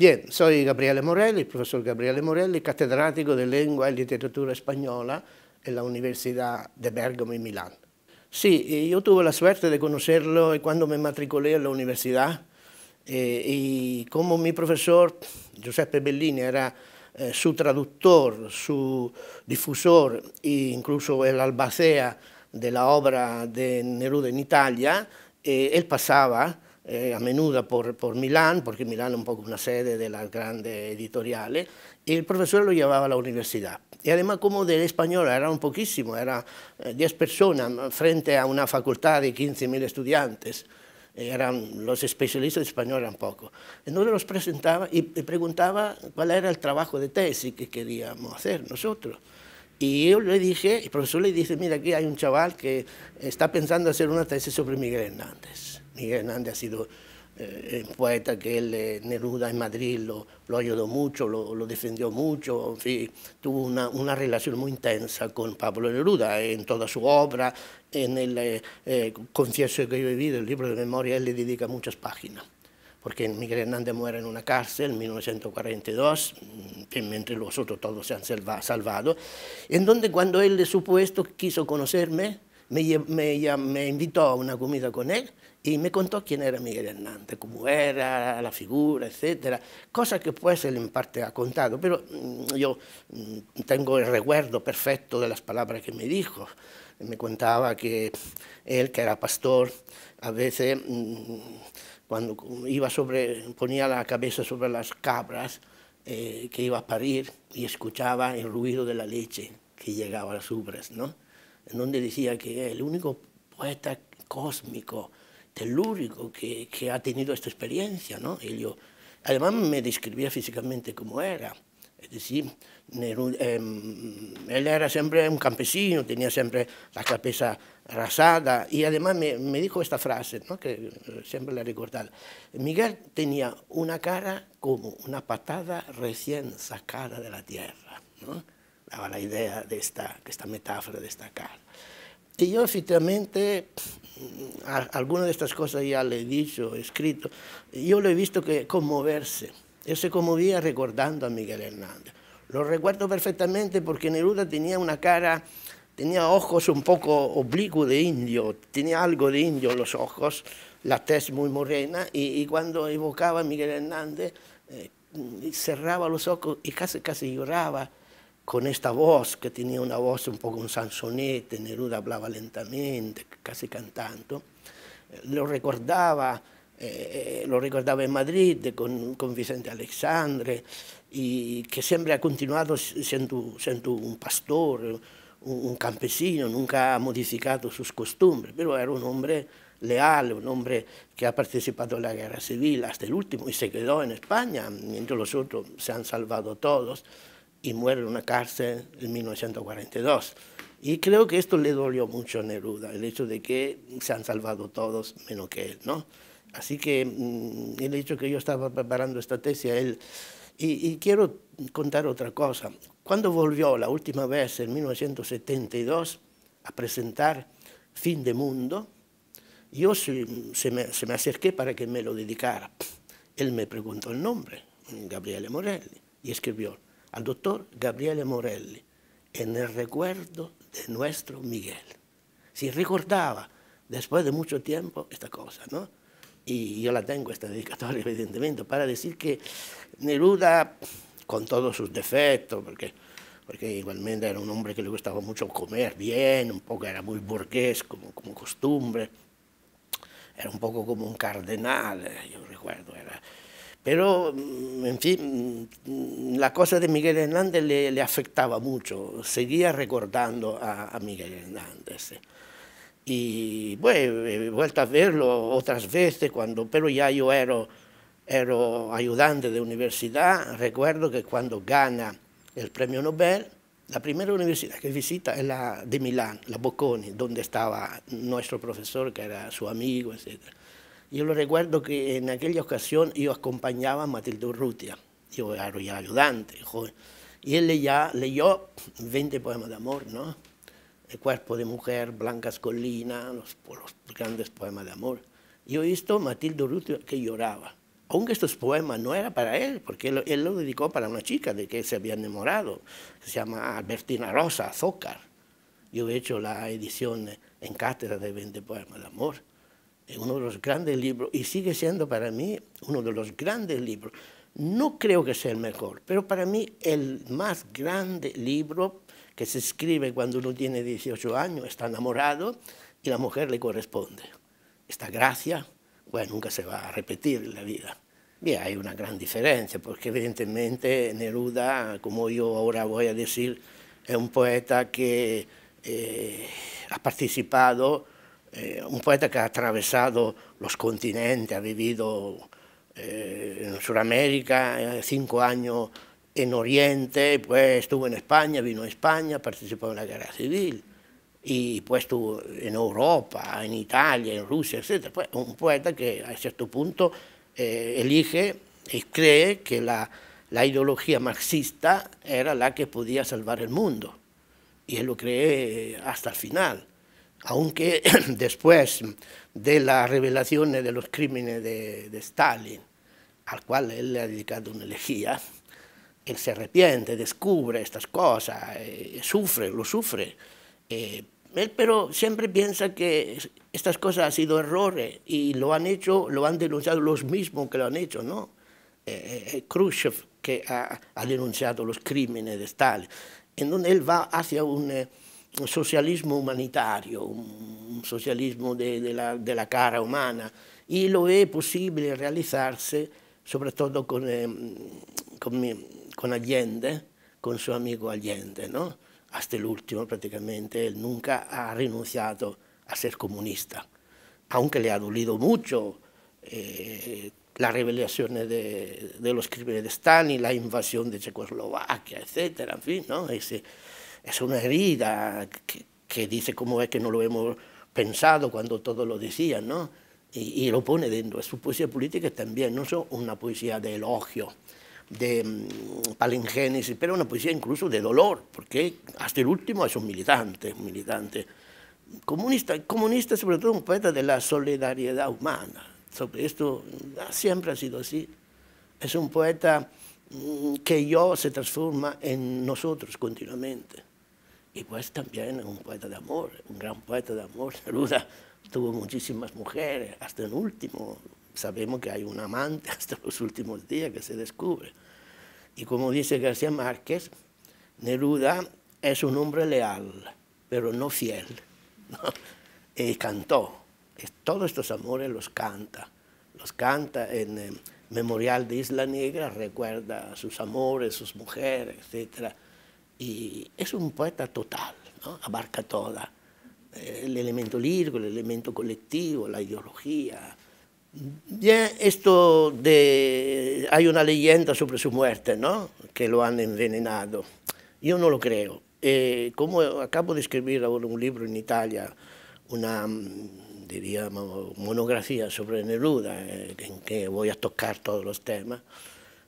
Bien, soy Gabriele Morelli, professor Gabriele Morelli, cattedratico di lingua e letteratura spagnola alla Università di Bergamo in Milano. Sì, io tuve la suerte di conoscerlo quando mi matricolé all'università e, e, come mio professor Giuseppe Bellini era eh, suo traduttore, suo diffusore, incluso l'albacea della opera di Neruda in Italia, e, eh, e passava Eh, a menudo por, Milán, porque Milán es un poco una sede de las grandes editoriales, y el profesor lo llevaba a la universidad. Y además como del español era un poquísimo, era 10 eh, personas frente a una facultad de 15.000 estudiantes, eh, eran los especialistas de español eran pocos. Entonces los presentaba y preguntaba cuál era el trabajo de tesis que queríamos hacer nosotros. Y yo le dije, el profesor le dice, mira, aquí hay un chaval que está pensando hacer una tesis sobre Miguel Hernández. Miguel Hernández ha sido eh, poeta que él, eh, Neruda en Madrid, lo, lo ayudó mucho, lo, lo, defendió mucho, en tuvo una, una, relación muy intensa con Pablo Neruda en toda su obra, en el eh, Concierto que yo he vivido, el libro de memoria, él le dedica muchas páginas porque Miguel Hernández muere en una cárcel en 1942, mientras los otros todos se han salvado, en donde cuando él de supuesto quiso conocerme, me, me invitó a una comida con él, y me contó quién era Miguel Hernández, cómo era, la figura, etcétera, cosas que pues él en parte ha contado, pero mm, yo mm, tengo el recuerdo perfecto de las palabras que me dijo. Me contaba que él, que era pastor, a veces mm, cuando iba sobre, ponía la cabeza sobre las cabras eh, que iba a parir y escuchaba el ruido de la leche que llegaba a las ubres, ¿no? En donde decía que el único poeta cósmico único que, que ha tenido esta experiencia, ¿no? Y yo, además me describía físicamente como era. Es decir, em, él era siempre un campesino, tenía siempre la cabeza rasada y además me, me dijo esta frase, ¿no? que eh, siempre la he recordado. Miguel tenía una cara como una patada recién sacada de la tierra. ¿no? Daba la idea de esta, de esta metáfora, de esta cara. Si yo efectivamente algunas de estas cosas ya le he dicho, escrito, yo lo he visto que conmoverse. Él se conmovía recordando a Miguel Hernández. Lo recuerdo perfectamente porque Neruda tenía una cara, tenía ojos un poco oblicuos de indio, tenía algo de indio los ojos, la tez muy morena, y, cuando evocaba a Miguel Hernández, eh, cerraba los ojos y casi, casi lloraba con esta voz, que tenía una voz un poco un sansonete, Neruda hablaba lentamente, casi cantando, eh, lo recordaba, eh, lo recordaba en Madrid con, con, Vicente Alexandre, y que siempre ha continuado siendo, siendo un pastor, un, campesino, nunca ha modificado sus costumbres, pero era un hombre leal, un hombre que ha participado en la guerra civil hasta el último y se quedó en España, mientras los otros se han salvado todos y muere en una cárcel en 1942. Y creo que esto le dolió mucho a Neruda, el hecho de que se han salvado todos menos que él, ¿no? Así que mm, el hecho que yo estaba preparando esta tesis a él... Y, quiero contar otra cosa. Cuando volvió la última vez, en 1972, a presentar Fin de Mundo, yo se, me, se, me, acerqué para que me lo dedicara. Él me preguntó el nombre, Gabriele Morelli, y escribió al doctor Gabriele Morelli en el recuerdo de nuestro Miguel. Si recordaba después de mucho tiempo esta cosa, ¿no? Y yo la tengo, esta dedicatoria, evidentemente, para decir que Neruda, con todos sus defectos, porque, porque igualmente era un hombre que le gustaba mucho comer bien, un poco era muy burgués como, como costumbre, era un poco como un cardenal, eh, yo recuerdo, era, pero, mm, en fin, mm, la cosa de Miguel Hernández le, afectaba mucho, seguía recordando a, Miguel Hernández. Y bueno, he vuelto a verlo otras veces, cuando, pero ya yo era, era ayudante de universidad. Recuerdo que cuando gana el premio Nobel, la primera universidad que visita es la de Milán, la Bocconi, donde estaba nuestro profesor, que era su amigo, etcétera. Yo lo recuerdo que en aquella ocasión yo acompañaba a Matilde Urrutia, yo era ayudante, joven, y él ya leyó 20 poemas de amor, ¿no? El cuerpo de mujer, Blancas Colinas, los, grandes poemas de amor. Yo he visto a Matilde Urrutia que lloraba, aunque estos poemas no eran para él, porque él, los dedicó para una chica de que se había enamorado, se llama Albertina Rosa Zócar. Yo he hecho la edición en cátedra de 20 poemas de amor uno de los grandes libros, y sigue siendo para mí uno de los grandes libros. No creo que sea el mejor, pero para mí el más grande libro que se escribe cuando uno tiene 18 años, está enamorado y la mujer le corresponde. Esta gracia, bueno, nunca se va a repetir en la vida. Bien, hay una gran diferencia, porque evidentemente Neruda, como yo ahora voy a decir, es un poeta que eh, ha participado eh, un poeta que ha atravesado los continentes, ha vivido eh, en Sudamérica, eh, cinco años en Oriente, pues estuvo en España, vino a España, participó en la guerra civil, y pues estuvo en Europa, en Italia, en Rusia, etc. Pues, un poeta que a cierto punto elige y cree que la, la ideología marxista era la que podía salvar el mundo, y él lo cree hasta el final aunque después de las revelaciones de los crímenes de, Stalin, al cual él le ha dedicado una elegía, él se arrepiente, descubre estas cosas, eh, sufre, lo sufre, eh, él pero siempre piensa que estas cosas han sido errores y lo han hecho, lo han denunciado los mismos que lo han hecho, ¿no? Eh, eh Khrushchev, que ha, ha, denunciado los crímenes de Stalin, en donde él va hacia un un socialismo humanitario, un socialismo de, de, la, cara humana, y lo es posible realizarse sobre con, eh, con, con Allende, con su amigo Allende, ¿no? hasta el último prácticamente, él nunca ha renunciado a ser comunista, aunque le ha dolido mucho la eh, las de, de, los crímenes de Stalin, la invasión de Checoslovaquia, etc. En fin, ¿no? Ese, es una herida que, dice cómo es que no lo hemos pensado cuando todos lo decían, ¿no? Y, lo pone dentro. Su poesía política también no es una poesía de elogio, de mm, palingenesis, pero una poesía incluso de dolor, porque hasta el último es un militante, un militante comunista, comunista sobre todo un poeta de la solidaridad humana. Sobre esto ah, siempre ha sido así. Es un poeta mm, que yo se transforma en nosotros continuamente. Y pues también un poeta de amor, un gran poeta de amor, Neruda tuvo muchísimas mujeres, hasta el último. Sabemos que hay un amante hasta los últimos días que se descubre. Y como dice García Márquez, Neruda es un hombre leal, pero no fiel. Y cantó. Todos estos amores los canta. Los canta en eh, Memorial de Isla Negra, recuerda sus amores, sus mujeres, etcétera. Y es un poeta total, abarca toda, eh, el elemento lírico, el elemento colectivo, la ideología. esto de, hay una leyenda sobre su muerte, ¿no? que lo han envenenado. Yo no lo creo. Eh, como acabo de escribir ahora un libro en Italia, una, diríamos, monografía sobre Neruda, eh, en que voy a tocar todos los temas,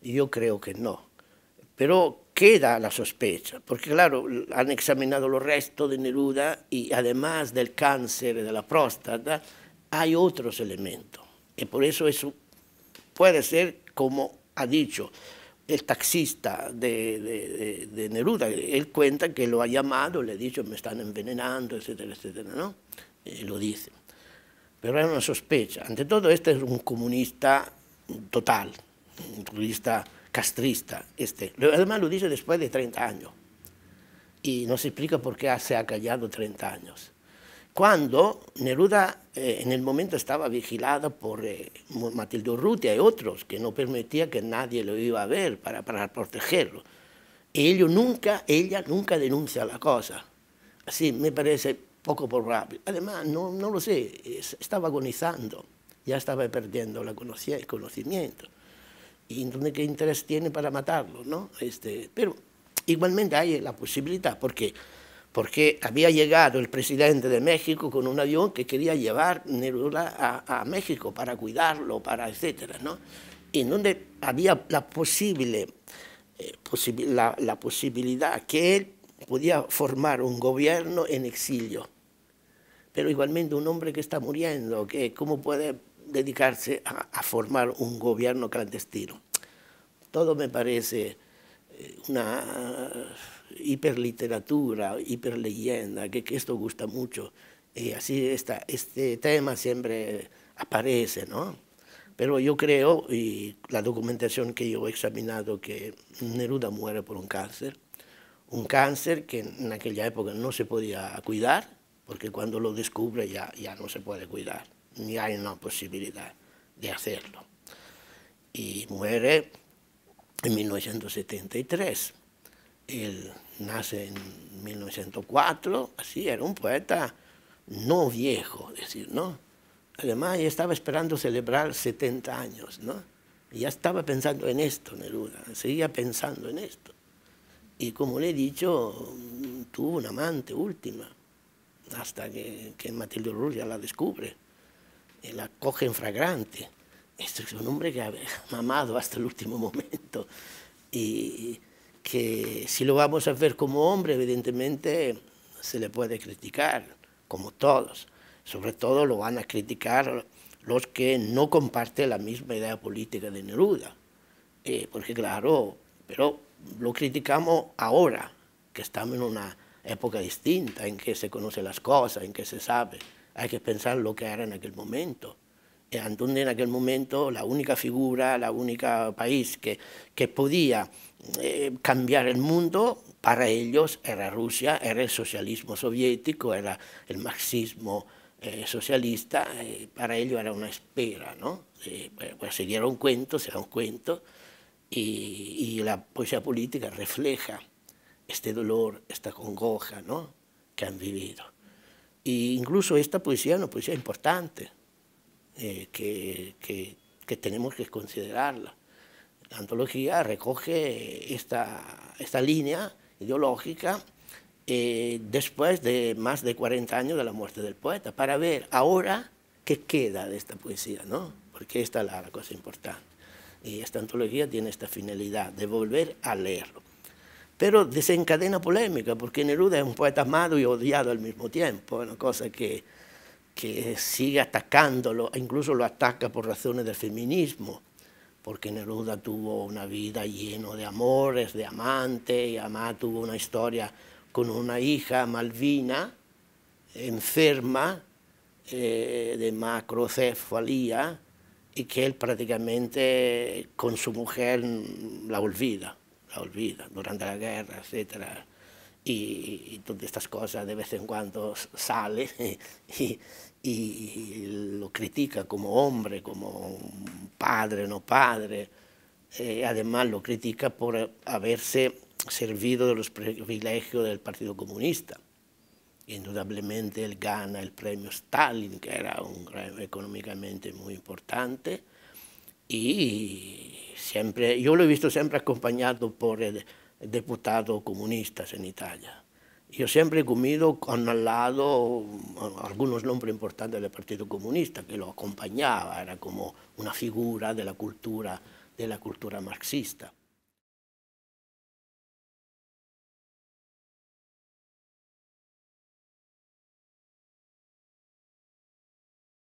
yo creo que no. Pero queda la sospecha, porque claro, han examinado los restos de Neruda y además del cáncer de la próstata, hay otros elementos. Y por eso eso puede ser, como ha dicho el taxista de, Neruda, él cuenta que lo ha llamado, le ha dicho, me están envenenando, etcétera, etcétera, ¿no? Y lo dice. Pero hay una sospecha. Ante todo, este es un comunista total, un comunista castrista. Este. Además lo dice después de 30 años. Y no se explica por qué se ha callado 30 años. Cuando Neruda eh, en el momento estaba vigilada por eh, Matilde Urrutia y otros, que no permitía que nadie lo iba a ver para, protegerlo. Y ello nunca, ella nunca denuncia la cosa. Así me parece poco probable. Además, no, no lo sé, estaba agonizando, ya estaba perdiendo el conocimiento y dónde qué interés tiene para matarlo, ¿no? Este, pero igualmente hay la posibilidad, porque porque había llegado el presidente de México con un avión que quería llevar Neruda a, México para cuidarlo, para etcétera, ¿no? Y donde había la posible eh, la, posibilidad que él podía formar un gobierno en exilio pero igualmente un hombre que está muriendo, que cómo puede dedicarse a, formar un gobierno clandestino. Todo me parece eh, una hiperliteratura, hiperleyenda, que, esto gusta mucho. Y así este tema siempre aparece, ¿no? Pero yo creo, y la documentación que yo he examinado, que Neruda muere por un cáncer, un cáncer que en aquella época no se podía cuidar, porque cuando lo descubre ya, ya no se puede cuidar ni hay una posibilidad de hacerlo. Y muere en 1973. Él nace en 1904, así era un poeta no viejo, es decir, ¿no? Además, estaba esperando celebrar 70 años, ¿no? ya estaba pensando en esto, Neruda, seguía pensando en esto. Y como le he dicho, tuvo una amante última, hasta que, que Matilde Rull ya la descubre. Eh, la coge en fragrante. Esto es un hombre que ha mamado hasta el último momento y que si lo vamos a ver como hombre, evidentemente se le puede criticar, como todos. Sobre todo lo van a criticar los que no comparten la misma idea política de Neruda. Eh, porque claro, pero lo criticamos ahora, que estamos en una época distinta, en que se conocen las cosas, en que se sabe hay que pensar lo que era en aquel momento. Eh, donde en aquel momento, la única figura, la única país que, que podía eh, cambiar el mundo, para ellos era Rusia, era el socialismo soviético, era el marxismo eh, socialista, para ellos era una espera, ¿no? pues, se dieron cuenta, se dan cuenta, y, y, la poesía política refleja este dolor, esta congoja, ¿no? que han vivido incluso esta poesía es una poesía importante, eh, que, tenemos que considerarla. La antología recoge esta, esta línea ideológica eh, después de más de 40 años de la muerte del poeta, para ver ahora qué queda de esta poesía, ¿no? porque esta es la, la cosa importante. Y esta antología tiene esta finalidad de volver a leerlo pero desencadena polémica, porque Neruda es un poeta amado y odiado al mismo tiempo, una cosa que, que sigue atacándolo, incluso lo ataca por razones del feminismo, porque Neruda tuvo una vida llena de amores, de amantes, y además tuvo una historia con una hija, Malvina, enferma, eh, de macrocefalía, y que él prácticamente con su mujer la olvida olvida durante la guerra, etcétera y, todas estas cosas de vez en cuando sale y, y, lo critica como hombre, como padre, no padre. Eh, además lo critica por haberse servido de los privilegios del Partido Comunista. Indudablemente él gana el premio Stalin, que era un premio económicamente muy importante, y yo lo he visto siempre acompañado por diputados comunistas en Italia. Yo siempre he comido con al lado um, algunos nombres importantes del Partido Comunista que lo acompañaba, era como una figura cultura, de la cultura marxista.